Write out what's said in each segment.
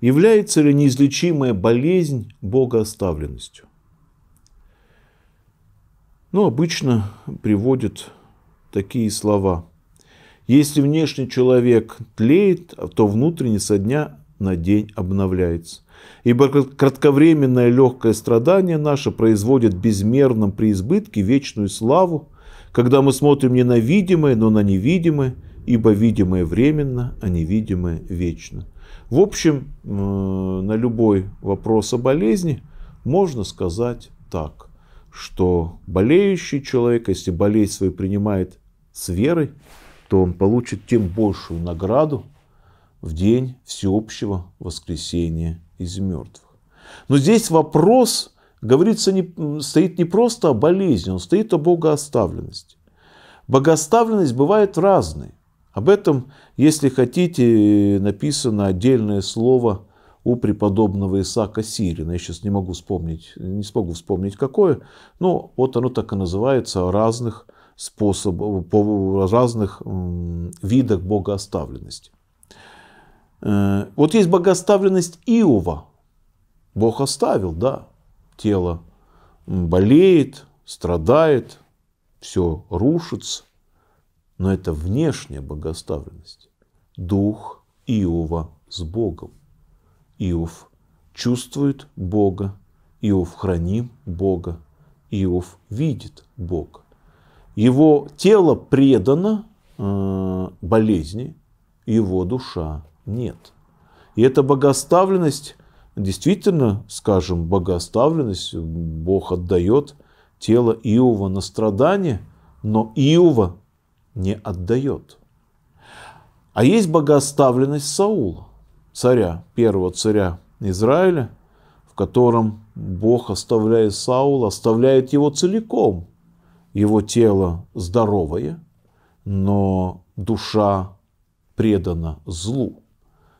Является ли неизлечимая болезнь богооставленностью? Но ну, обычно приводят такие слова. Если внешний человек тлеет, то внутренний со дня на день обновляется. Ибо кратковременное легкое страдание наше производит безмерном преизбытке вечную славу, когда мы смотрим не на видимое, но на невидимое – ибо видимое временно, а невидимое вечно. В общем, э, на любой вопрос о болезни можно сказать так, что болеющий человек, если болезнь свою принимает с верой, то он получит тем большую награду в день всеобщего воскресения из мертвых. Но здесь вопрос, говорится, не, стоит не просто о болезни, он стоит о богооставленности. Богооставленность бывает разной. Об этом, если хотите, написано отдельное слово у преподобного Исаака Сирина. Я сейчас не могу вспомнить, не смогу вспомнить какое, но вот оно так и называется о разных способах, по разных видах богооставленности. Э, вот есть богооставленность Иова. Бог оставил, да, тело болеет, страдает, все рушится. Но это внешняя богоставленность. Дух Иова с Богом. Иов чувствует Бога, Иов храним Бога, Иов видит Бога. Его тело предано э, болезни, его душа нет. И эта богоставленность, действительно, скажем, богоставленность, Бог отдает тело Иова на страдание, но Иова не отдает. А есть богооставленность Саула, царя, первого царя Израиля, в котором Бог, оставляя Саула, оставляет его целиком. Его тело здоровое, но душа предана злу.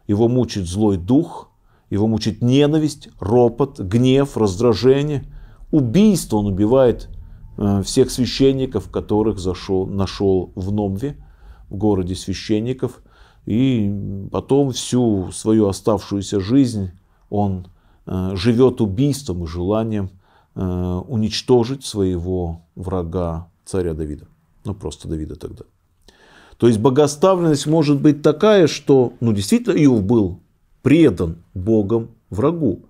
Его мучит злой дух, его мучит ненависть, ропот, гнев, раздражение. Убийство он убивает Э, всех священников, которых зашел, нашел в Номве, в городе священников. И потом всю свою оставшуюся жизнь он э, живет убийством и желанием э, уничтожить своего врага, царя Давида. Ну, просто Давида тогда. То есть богоставленность может быть такая, что, ну, действительно, Иов был предан Богом врагу,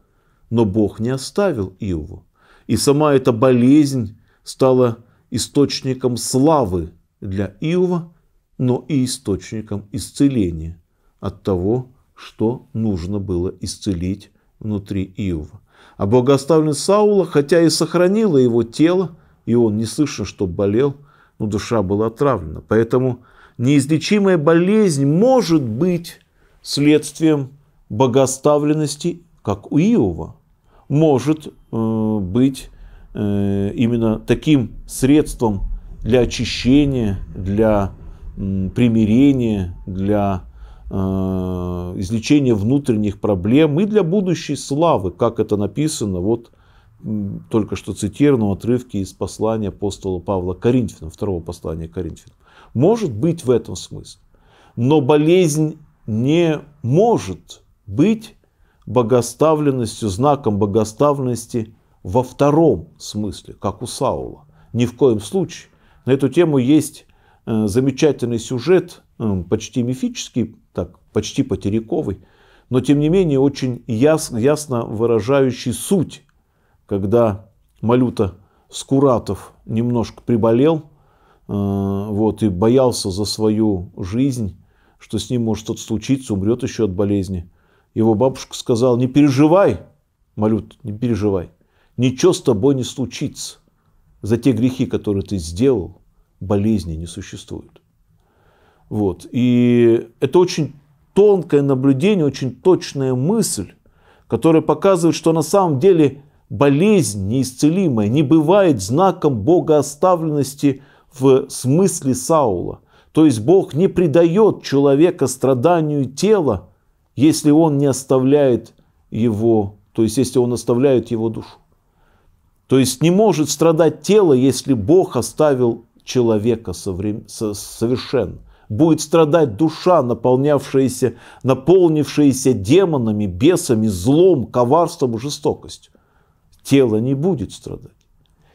но Бог не оставил Иова. И сама эта болезнь стала источником славы для Иова, но и источником исцеления от того, что нужно было исцелить внутри Иова. А благоставленность Саула, хотя и сохранила его тело, и он не слышно, что болел, но душа была отравлена. Поэтому неизлечимая болезнь может быть следствием богоставленности, как у Иова, может э, быть Э, именно таким средством для очищения, для примирения, для э, излечения внутренних проблем и для будущей славы, как это написано вот только что цитированном отрывке из послания апостола Павла Коринфянам, второго послания Коринфянам. Может быть в этом смысл. Но болезнь не может быть богоставленностью, знаком богоставленности во втором смысле, как у Саула. Ни в коем случае. На эту тему есть э, замечательный сюжет, э, почти мифический, так, почти потериковый, но тем не менее очень ясно, ясно выражающий суть, когда Малюта Скуратов немножко приболел, э, вот, и боялся за свою жизнь, что с ним может что-то случиться, умрет еще от болезни. Его бабушка сказала, не переживай, Малют, не переживай, ничего с тобой не случится. За те грехи, которые ты сделал, болезни не существует. Вот. И это очень тонкое наблюдение, очень точная мысль, которая показывает, что на самом деле болезнь неисцелимая не бывает знаком Бога оставленности в смысле Саула. То есть Бог не придает человека страданию тела, если он не оставляет его, то есть если он оставляет его душу. То есть не может страдать тело, если Бог оставил человека совершенно. Будет страдать душа, наполнявшаяся, наполнившаяся демонами, бесами, злом, коварством и жестокостью. Тело не будет страдать.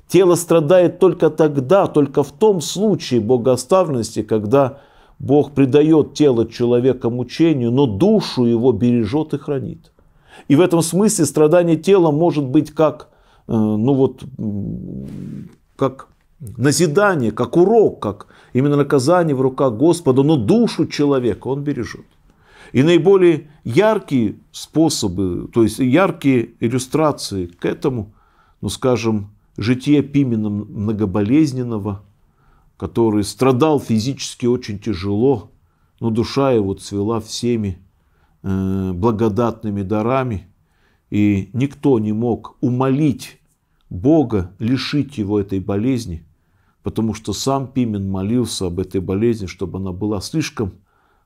Тело страдает только тогда, только в том случае богооставленности, когда Бог придает тело человека мучению, но душу его бережет и хранит. И в этом смысле страдание тела может быть как Э, ну вот, как назидание, как урок, как именно наказание в руках Господа, но душу человека он бережет. И наиболее яркие способы, то есть яркие иллюстрации к этому, ну скажем, житие Пимена многоболезненного, который страдал физически очень тяжело, но душа его цвела всеми э, благодатными дарами – и никто не мог умолить Бога лишить его этой болезни, потому что сам Пимен молился об этой болезни, чтобы она была слишком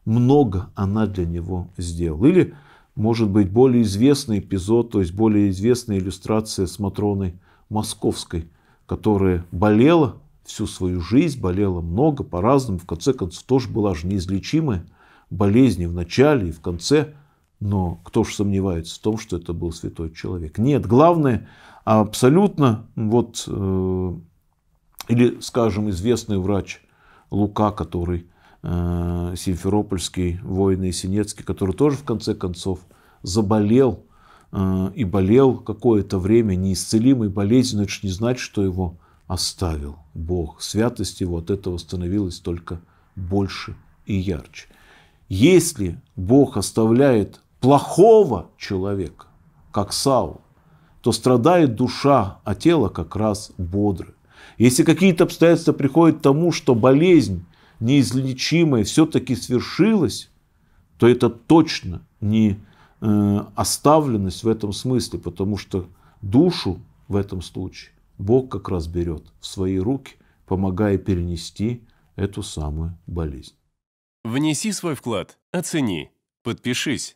много она для него сделала. Или, может быть, более известный эпизод, то есть более известная иллюстрация с Матроной Московской, которая болела всю свою жизнь, болела много по-разному, в конце концов тоже была же неизлечимая болезнь и в начале, и в конце. Но кто же сомневается в том, что это был святой человек? Нет, главное, абсолютно, вот, э, или, скажем, известный врач Лука, который э, симферопольский воин и Синецкий, который тоже в конце концов заболел э, и болел какое-то время неисцелимой болезнью, это же не значит, что его оставил Бог. Святость его от этого становилась только больше и ярче. Если Бог оставляет плохого человека, как Сау, то страдает душа, а тело как раз бодры. Если какие-то обстоятельства приходят к тому, что болезнь неизлечимая все-таки свершилась, то это точно не э, оставленность в этом смысле, потому что душу в этом случае Бог как раз берет в свои руки, помогая перенести эту самую болезнь. Внеси свой вклад, оцени, подпишись